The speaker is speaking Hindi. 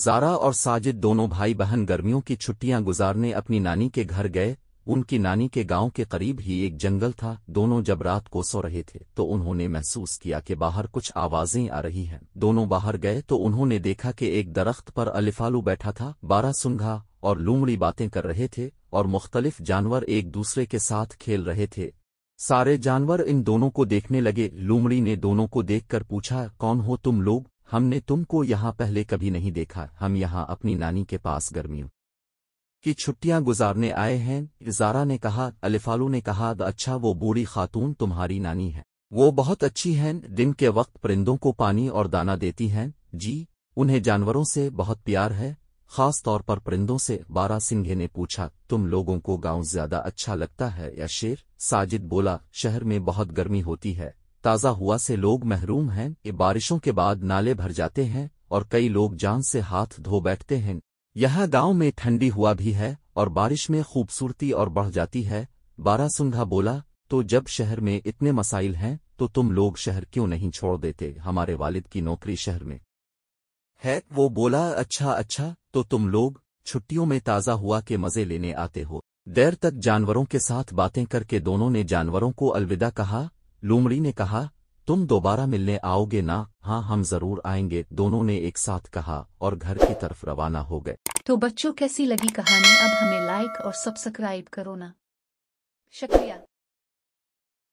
जारा और साजिद दोनों भाई बहन गर्मियों की छुट्टियां गुजारने अपनी नानी के घर गए उनकी नानी के गांव के करीब ही एक जंगल था दोनों जब रात को सो रहे थे तो उन्होंने महसूस किया कि बाहर कुछ आवाजें आ रही हैं दोनों बाहर गए तो उन्होंने देखा कि एक दरख्त पर अलिफालू बैठा था बारा सुंघा और लूमड़ी बातें कर रहे थे और मुख्तलिफ जानवर एक दूसरे के साथ खेल रहे थे सारे जानवर इन दोनों को देखने लगे लूमड़ी ने दोनों को देखकर पूछा कौन हो तुम लोग हमने तुमको यहाँ पहले कभी नहीं देखा हम यहाँ अपनी नानी के पास गर्मियों की छुट्टियां गुजारने आए हैं जारा ने कहा अलिफालू ने कहा अच्छा वो बूढ़ी खातून तुम्हारी नानी है वो बहुत अच्छी हैं दिन के वक्त परिंदों को पानी और दाना देती हैं जी उन्हें जानवरों से बहुत प्यार है खास तौर पर परिंदों से बारा सिंघे ने पूछा तुम लोगों को गांव ज्यादा अच्छा लगता है या शेर साजिद बोला शहर में बहुत गर्मी होती है ताज़ा हुआ से लोग महरूम हैं ये बारिशों के बाद नाले भर जाते हैं और कई लोग जान से हाथ धो बैठते हैं यहाँ गांव में ठंडी हुआ भी है और बारिश में खूबसूरती और बढ़ जाती है बारा सुंघा बोला तो जब शहर में इतने मसाइल हैं तो तुम लोग शहर क्यों नहीं छोड़ देते हमारे वालिद की नौकरी शहर में है वो बोला अच्छा अच्छा तो तुम लोग छुट्टियों में ताज़ा हुआ के मज़े लेने आते हो देर तक जानवरों के साथ बातें करके दोनों ने जानवरों को अलविदा कहा लूमड़ी ने कहा तुम दोबारा मिलने आओगे ना हाँ हम जरूर आएंगे दोनों ने एक साथ कहा और घर की तरफ रवाना हो गए तो बच्चों कैसी लगी कहानी अब हमें लाइक और सब्सक्राइब करो ना शुक्रिया